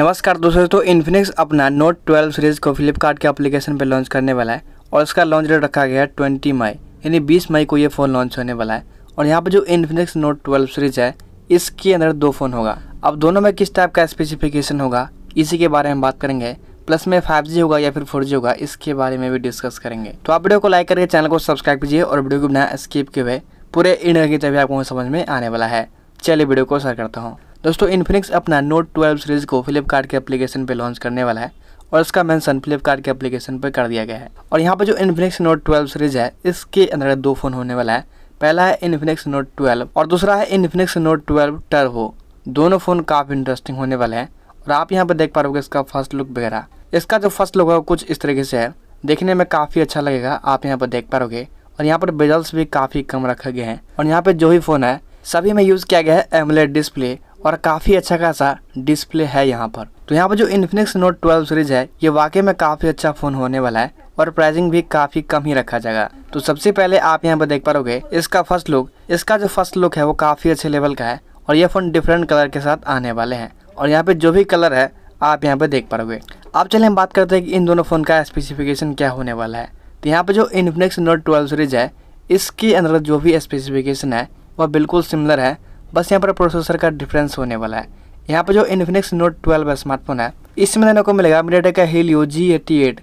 नमस्कार दोस्तों तो इन्फिनिक्स अपना नोट 12 सीरीज को फ्लिपकार्ट के एप्लीकेशन पर लॉन्च करने वाला है और इसका लॉन्च डेट रखा गया है ट्वेंटी मई यानी बीस मई को ये फ़ोन लॉन्च होने वाला है और यहाँ पर जो इन्फिनिक्स नोट 12 सीरीज है इसके अंदर दो फ़ोन होगा अब दोनों में किस टाइप का स्पेसिफिकेशन होगा इसी के बारे में बात करेंगे प्लस में 5G होगा या फिर 4G होगा इसके बारे में भी डिस्कस करेंगे तो आप वीडियो को लाइक करके चैनल को सब्सक्राइब कीजिए और वीडियो को बिना स्किप के हुए पूरे इंडिया की तभी आपको समझ में आने वाला है चलिए वीडियो को शेयर करता हूँ दोस्तों इन्फिनिक्स अपना नोट ट्वेल्व सीरीज़ को फ्लिपकार्ट के एप्लीकेशन पे लॉन्च करने वाला है और इसका मेंशन फ्लिपकार्ट के एप्लीकेशन पर कर दिया गया है और यहाँ पर जो इन्फिनिक्स नोट ट्वेल्व सीरीज़ है इसके अंदर दो फ़ोन होने वाला है पहला है इन्फिनिक्स नोट ट्वेल्व और दूसरा है इन्फिनिक्स नोट ट्वेल्व टर्बो दोनों फ़ोन काफ़ी इंटरेस्टिंग होने वाले हैं और आप यहाँ पर देख पा रहे इसका फर्स्ट लुक वगैरह इसका जो फर्स्ट लुक वो कुछ इस तरीके से है देखने में काफ़ी अच्छा लगेगा आप यहाँ पर देख पा रहे और यहाँ पर बेजल्स भी काफ़ी कम रखे गए हैं और यहाँ पे जो ही फ़ोन है सभी में यूज़ किया गया है एमलेट डिस्प्ले और काफ़ी अच्छा खासा डिस्प्ले है यहाँ पर तो यहाँ पर जो इन्फिनिक्स नोट ट्वेल्व सीरीज है ये वाकई में काफ़ी अच्छा फ़ोन होने वाला है और प्राइसिंग भी काफ़ी कम ही रखा जाएगा तो सबसे पहले आप यहाँ पर देख पा रहे इसका फर्स्ट लुक इसका जो फर्स्ट लुक है वो काफ़ी अच्छे लेवल का है और ये फ़ोन डिफरेंट कलर के साथ आने वाले हैं और यहाँ पर जो भी कलर है आप यहाँ पर देख पाओगे अब चले हम बात करते हैं कि इन दोनों फ़ोन का स्पेसिफिकेशन क्या होने वाला है तो यहाँ पर जो इन्फिनिक्स नोट ट्वेल्व सीरीज है इसके अंदर जो भी स्पेसिफिकेशन है वह बिल्कुल सिमिलर है बस यहाँ पर प्रोसेसर का डिफरेंस होने वाला है यहाँ पर जो इन्फिनिक्स नोट ट्वेल्व स्मार्टफोन है इसमें देने को मिलेगा मीडिया का यू जी एटी एट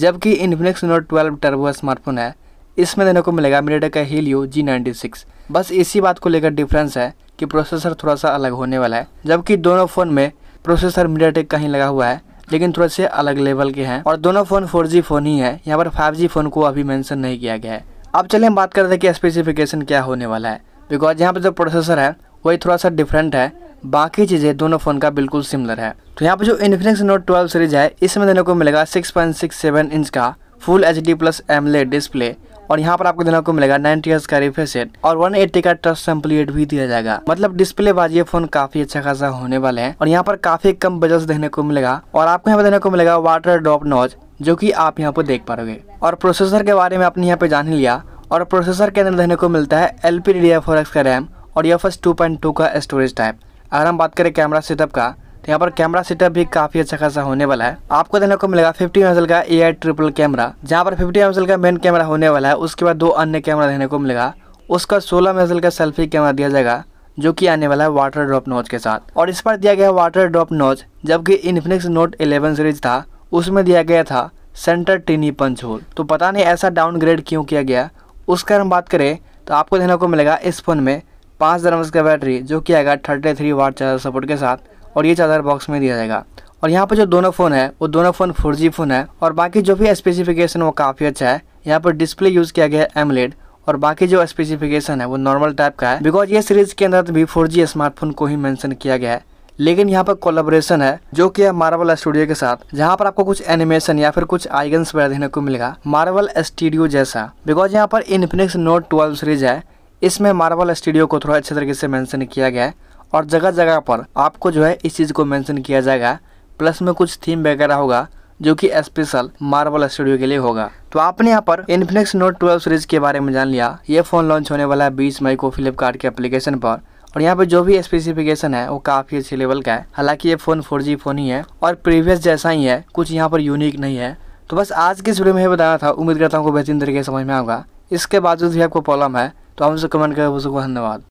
जबकि Infinix note twelve turbo smartphone है इसमें देने को मिलेगा मीडिया का यू जी नाइन्टी सिक्स बस इसी बात को लेकर डिफरेंस है कि प्रोसेसर थोड़ा सा अलग होने वाला है जबकि दोनों फ़ोन में प्रोसेसर मीडिया का ही लगा हुआ है लेकिन थोड़े से अलग लेवल के हैं और दोनों फ़ोन जी फ़ोन ही है यहाँ पर जी फ़ोन को अभी मैंसन नहीं किया गया है अब चले हम बात करते हैं कि स्पेसिफिकेशन क्या होने वाला है बिकॉज यहाँ पर जो प्रोसेसर है वही थोड़ा सा डिफरेंट है बाकी चीज़ें दोनों फ़ोन का बिल्कुल सिमिलर है तो यहाँ पर जो इन्फिनिक्स नोट ट्वेल्व सीरीज है इसमें देने को मिलेगा सेवन इंच का full H D plus AMOLED display और यहाँ पर आपको देने को मिलेगा 90 हर्ट्ज का रिफ्रेश रेट और 180 का टच सैम्पल भी दिया जाएगा मतलब डिस्प्ले बाज ये फोन काफी अच्छा खासा होने वाले हैं और यहाँ पर काफी कम बजट देखने को मिलेगा और आपको यहाँ पर देने को मिलेगा वाटर ड्रॉप नॉच जो कि आप यहाँ पर देख पाओगे और प्रोसेसर के बारे में आपने यहाँ पे जान ही लिया और प्रोसेसर के अंदर देखने को मिलता है L P D D F four X का रैम और यह फर्स्ट टू पॉइंट टू का स्टोरेज टाइप अगर हम बात करें कैमरा सेटअप का तो यहाँ पर कैमरा सेटअप भी काफ़ी अच्छा खासा होने वाला है आपको देखने को मिलेगा 50 एम का ए ट्रिपल कैमरा जहाँ पर 50 एम का मेन कैमरा होने वाला है उसके बाद दो अन्य कैमरा देखने को मिलेगा उसका 16 एम का सेल्फी कैमरा दिया जाएगा जो कि आने वाला है वाटर ड्रॉप नोच के साथ और इस पर दिया गया वाटर ड्रॉप नोच जबकि इन्फिनिक्स नोट 11 सीरीज था उसमें दिया गया था सेंटर टीनी पंच होल तो पता नहीं ऐसा डाउनग्रेड क्यों किया गया उसका हम बात करें तो आपको देखने को मिलेगा इस फोन में पाँच हज़ार का बैटरी जो कि आएगा thirty three watt charger support के साथ और ये चार्जर बॉक्स में दिया जाएगा और यहाँ पर जो दोनों फ़ोन है वो दोनों फ़ोन फोर फ़ोन है और बाकी जो भी स्पेसिफिकेशन वो काफ़ी अच्छा है यहाँ पर डिस्प्ले यूज़ किया गया है एमलेड और बाकी जो स्पेसिफिकेशन है वो नॉर्मल टाइप का है बिकॉज ये सीरीज के अंदर भी फोर स्मार्टफोन को ही मैंशन किया गया है लेकिन यहाँ पर कोलाबोरेशन है जो कि है मार्वल स्टूडियो के साथ जहाँ पर आपको कुछ एनिमेशन या फिर कुछ आइगन्स वगैरह देखने को मिलेगा मार्वल स्टूडियो जैसा बिकॉज यहाँ पर इनफिनिक्स नोट 12 सीरीज है इसमें मार्बल स्टूडियो को थोड़ा अच्छे तरीके से मेंशन किया गया है और जगह जगह पर आपको जो है इस चीज़ को मेंशन किया जाएगा प्लस में कुछ थीम वगैरह होगा जो कि स्पेशल मार्बल स्टूडियो के लिए होगा तो आपने यहाँ पर इन्फिनिक्स नोट ट्वेल्व सीरीज के बारे में जान लिया ये फ़ोन लॉन्च होने वाला है बीस मई को फ्लिपकार्ट के एप्लीकेशन पर और यहाँ पे जो भी स्पेसिफिकेशन है वो काफ़ी अच्छे लेवल का है हालांकि ये फ़ोन 4G फ़ोन ही है और प्रीवियस जैसा ही है कुछ यहाँ पर यूनिक नहीं है तो बस आज की इस वीडियो में बताया था उम्मीद करता हूँ बेहतरीन तरीके से समझ में आऊँगा इसके बावजूद भी आपको प्रॉब्लम है तो हमसे कमेंट करें बहुत धन्यवाद